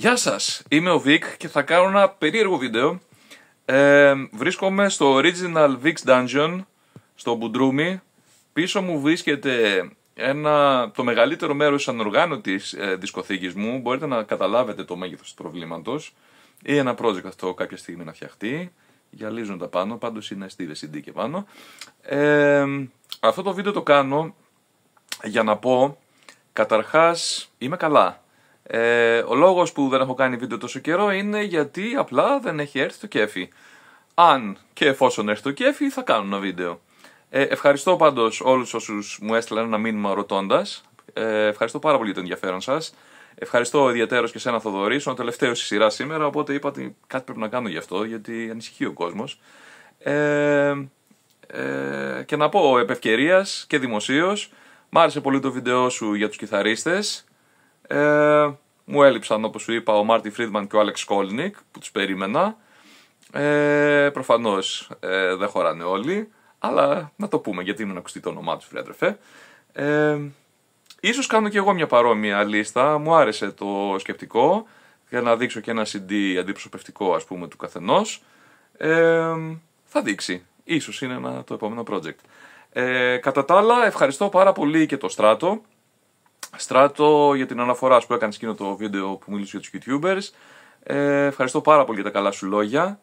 Γεια σας, είμαι ο Βικ και θα κάνω ένα περίεργο βίντεο. Ε, βρίσκομαι στο Original Vic's Dungeon, στο Μπουντρούμι. Πίσω μου βρίσκεται ένα, το μεγαλύτερο μέρος της ανοργάνωτης ε, δισκοθήκης μου. Μπορείτε να καταλάβετε το μέγεθος του προβλήματος. Ή ένα project αυτό κάποια στιγμή να φτιαχτεί. Γυαλίζουν τα πάνω, πάντως είναι στη CD και πάνω. Ε, αυτό το βίντεο το κάνω για να πω, καταρχάς είμαι καλά. Ε, ο λόγος που δεν έχω κάνει βίντεο τόσο καιρό είναι γιατί απλά δεν έχει έρθει το κέφι. Αν και εφόσον έρθει το κέφι, θα κάνω ένα βίντεο. Ε, ευχαριστώ πάντως όλους όσους μου έστειλαν ένα μήνυμα ρωτώντας. Ε, ευχαριστώ πάρα πολύ για το ενδιαφέρον σας. Ευχαριστώ ιδιαίτερω και σένα, Θοδωρή. Ο τελευταίος στη σειρά σήμερα, οπότε είπα ότι κάτι πρέπει να κάνω γι' αυτό, γιατί ανησυχεί ο κόσμος. Ε, ε, και να πω επ' ευκαιρίας και δημοσίως, μ' άρεσε πολύ το βίντεο σου για τους κιθαρίστες. Ε, μου έλειψαν όπως σου είπα ο Μάρτι Φρίντμαν και ο Άλεξ Κόλνικ που τους περίμενα. Ε, προφανώς ε, δεν χωράνε όλοι, αλλά να το πούμε γιατί είναι να ακουστεί το όνομά τους φίλε ε, ίσως κάνω και εγώ μια παρόμοια λίστα, μου άρεσε το σκεπτικό για να δείξω και ένα CD αντιπροσωπευτικό ας πούμε του καθενός. Ε, θα δείξει, ίσως είναι ένα, το επόμενο project. Ε, κατά τα άλλα ευχαριστώ πάρα πολύ και το Στράτο Στράτο για την αναφορά που έκανες εκείνο το βίντεο που μίλησε για τους YouTubers. Ε, ευχαριστώ πάρα πολύ για τα καλά σου λόγια.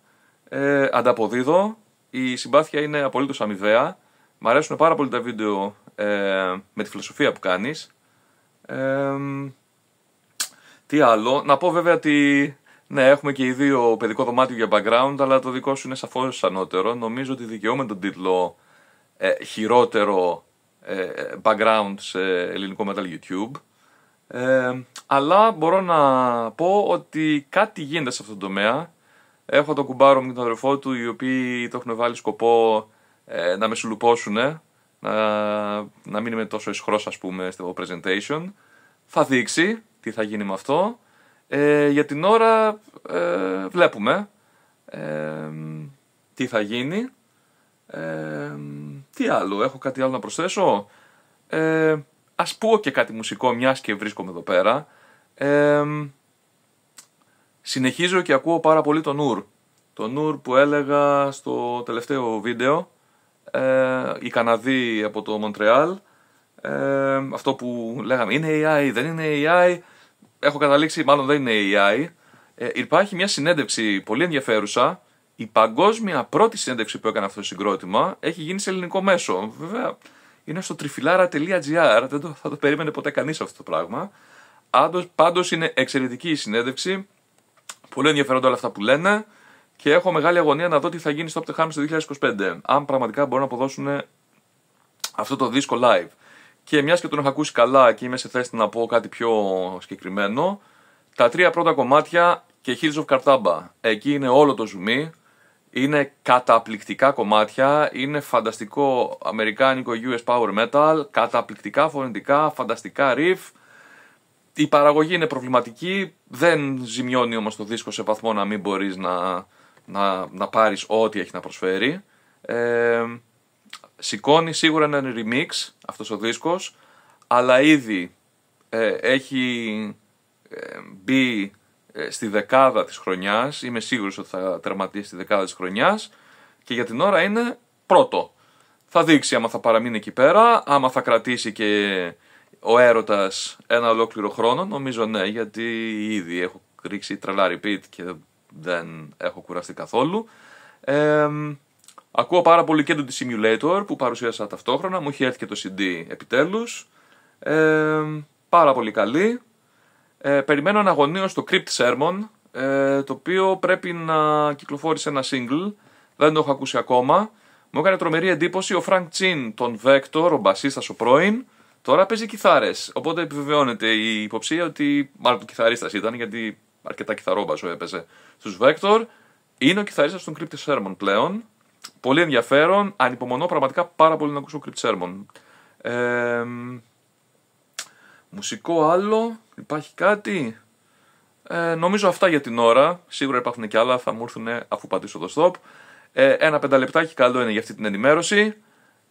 Ε, ανταποδίδω. Η συμπάθεια είναι απολύτως αμοιβαία. Μ' αρέσουν πάρα πολύ τα βίντεο ε, με τη φιλοσοφία που κάνεις. Ε, τι άλλο. Να πω βέβαια ότι ναι, έχουμε και οι δύο παιδικό δωμάτιο για background, αλλά το δικό σου είναι σαφώς ανώτερο. Νομίζω ότι δικαιούμαι τον τίτλο ε, χειρότερο ε, background σε ελληνικό metal YouTube. Ε, αλλά μπορώ να πω ότι κάτι γίνεται σε αυτό το τομέα. Έχω τον κουμπάρο μου και τον αδερφό του, οι οποίοι το έχουν βάλει σκοπό ε, να με σουλουπώσουν, να, να μην είμαι τόσο ισχρός ας πούμε στο presentation. Θα δείξει τι θα γίνει με αυτό. για την ώρα βλέπουμε τι θα γίνει. Τι άλλο, έχω κάτι άλλο να προσθέσω. Ε, ας πω και κάτι μουσικό, μιας και βρίσκομαι εδώ πέρα. Ε, συνεχίζω και ακούω πάρα πολύ τον Ουρ. το Ουρ που έλεγα στο τελευταίο βίντεο. Ε, οι Καναδοί από το Μοντρεάλ. Ε, αυτό που λέγαμε είναι AI, δεν είναι AI. Έχω καταλήξει, μάλλον δεν είναι AI. Ε, υπάρχει μια συνέντευξη πολύ ενδιαφέρουσα η παγκόσμια πρώτη συνέντευξη που έκανε αυτό το συγκρότημα έχει γίνει σε ελληνικό μέσο. Βέβαια, είναι στο τριφυλάρα.gr, δεν θα το περίμενε ποτέ κανείς αυτό το πράγμα. Άντως, πάντως είναι εξαιρετική η συνέντευξη. Πολύ ενδιαφέροντα όλα αυτά που λένε και έχω μεγάλη αγωνία να δω τι θα γίνει στο Opteham το 2025. Αν πραγματικά μπορούν να αποδώσουν αυτό το δίσκο live. Και μιας και τον έχω ακούσει καλά και είμαι σε θέση να πω κάτι πιο συγκεκριμένο, τα τρία πρώτα κομμάτια και Hills of Cartaba. Εκεί είναι όλο το ζουμί. Είναι καταπληκτικά κομμάτια, είναι φανταστικό αμερικάνικο US Power Metal, καταπληκτικά φωνητικά, φανταστικά riff. Η παραγωγή είναι προβληματική, δεν ζημιώνει όμως το δίσκο σε βαθμό να μην μπορείς να, να, να πάρεις ό,τι έχει να προσφέρει. Ε, σηκώνει σίγουρα έναν remix αυτός ο δίσκος, αλλά ήδη ε, έχει ε, μπει ε, στη δεκάδα της χρονιάς, είμαι σίγουρος ότι θα τερματίσει στη δεκάδα της χρονιάς και για την ώρα είναι πρώτο. Θα δείξει άμα θα παραμείνει εκεί πέρα, άμα θα κρατήσει και ο έρωτας ένα ολόκληρο χρόνο, νομίζω ναι, γιατί ήδη έχω ρίξει τρελά repeat και δεν έχω κουραστεί καθόλου. Ε, ακούω πάρα πολύ και τον Simulator που παρουσίασα ταυτόχρονα, μου έχει έρθει και το CD επιτέλους. πάρα πολύ καλή, ε, περιμένω αναγωνίως το Crypt Sermon, ε, το οποίο πρέπει να κυκλοφόρησε ένα single, δεν το έχω ακούσει ακόμα. Μου έκανε τρομερή εντύπωση ο Frank Chin, τον Vector, ο μπασίστας ο πρώην, τώρα παίζει κιθάρες. οπότε επιβεβαιώνεται η υποψία ότι μάλλον κιθαρίστας ήταν, γιατί αρκετά κιθαρόμπαζο έπαιζε Στους Vector. Είναι ο κιθαρίστας των Crypt Sermon πλέον, πολύ ενδιαφέρον, ανυπομονώ πραγματικά πάρα πολύ να ακούσω Crypt Sermon. Ε, μουσικό άλλο, Υπάρχει κάτι. Ε, νομίζω αυτά για την ώρα. Σίγουρα υπάρχουν και άλλα, θα μου έρθουν αφού πατήσω το stop. Ε, ένα πενταλεπτάκι καλό είναι για αυτή την ενημέρωση.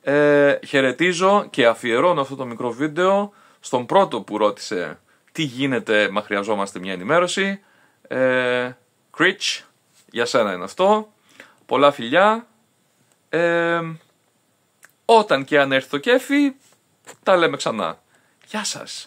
Ε, χαιρετίζω και αφιερώνω αυτό το μικρό βίντεο στον πρώτο που ρώτησε τι γίνεται μα χρειαζόμαστε μια ενημέρωση. Ε, για σένα είναι αυτό. Πολλά φιλιά. Ε, όταν και αν έρθει το κέφι, τα λέμε ξανά. Γεια σας.